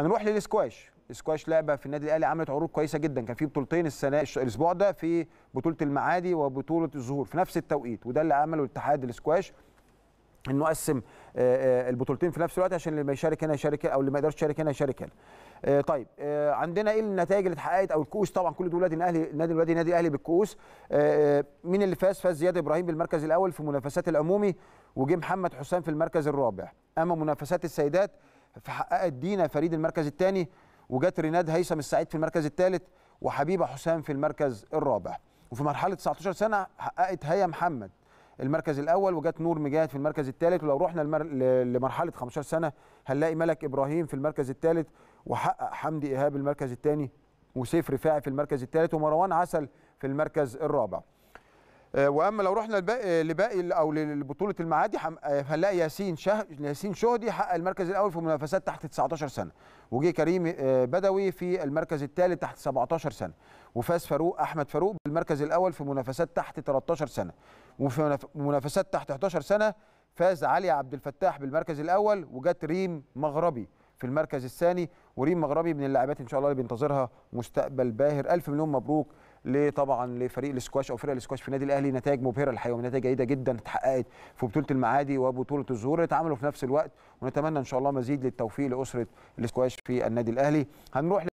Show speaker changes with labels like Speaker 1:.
Speaker 1: هنروح للسكواش السكواش لعبه في النادي الاهلي عملت عروض كويسه جدا كان في بطولتين السنه الاسبوع ده في بطوله المعادي وبطوله الظهور في نفس التوقيت وده اللي عمله اتحاد السكواش انه قسم البطولتين في نفس الوقت عشان اللي ما يشارك هنا يشارك او اللي ما يقدرش يشارك هنا يشارك هنا. طيب عندنا ايه النتائج اللي اتحققت او الكؤوس طبعا كل دول النادي الاهلي نادي الوادي النادي الاهلي بالكؤوس مين اللي فاز؟ فاز زياد ابراهيم بالمركز الاول في منافسات العمومي وجه محمد حسام في المركز الرابع. اما منافسات السيدات فحققت دينا فريد المركز الثاني وجت ريناد هيثم السعيد في المركز الثالث وحبيبه حسام في المركز الرابع وفي مرحله 19 سنه حققت هيا محمد المركز الاول وجت نور مجاهد في المركز الثالث ولو رحنا المر... لمرحله 15 سنه هنلاقي ملك ابراهيم في المركز الثالث وحقق حمدي ايهاب المركز الثاني وسيف رفاعي في المركز الثالث ومروان عسل في المركز الرابع آه، واما لو رحنا لباقي, آه، لباقي او لبطوله المعادي آه، هنلاقي ياسين شه... ياسين شهدي حقق المركز الاول في منافسات تحت 19 سنه وجه كريم بدوي في المركز الثالث تحت 17 سنه وفاز فاروق احمد فاروق بالمركز الاول في منافسات تحت 13 سنه وفي منافسات تحت 11 سنه فاز علي عبد الفتاح بالمركز الاول وجت ريم مغربي في المركز الثاني وريم مغربي من اللاعبات ان شاء الله اللي بينتظرها مستقبل باهر الف مليون مبروك لطبعا لفريق الاسكواش او فرق الاسكواش في النادي الاهلي نتائج مبهره الحقيقه ونتائج جيده جدا اتحققت في بطوله المعادي وبطوله الزهور اتعملوا في نفس الوقت ونتمنى ان شاء الله مزيد للتوفيق لاسره الاسكواش في النادي الاهلي هنروح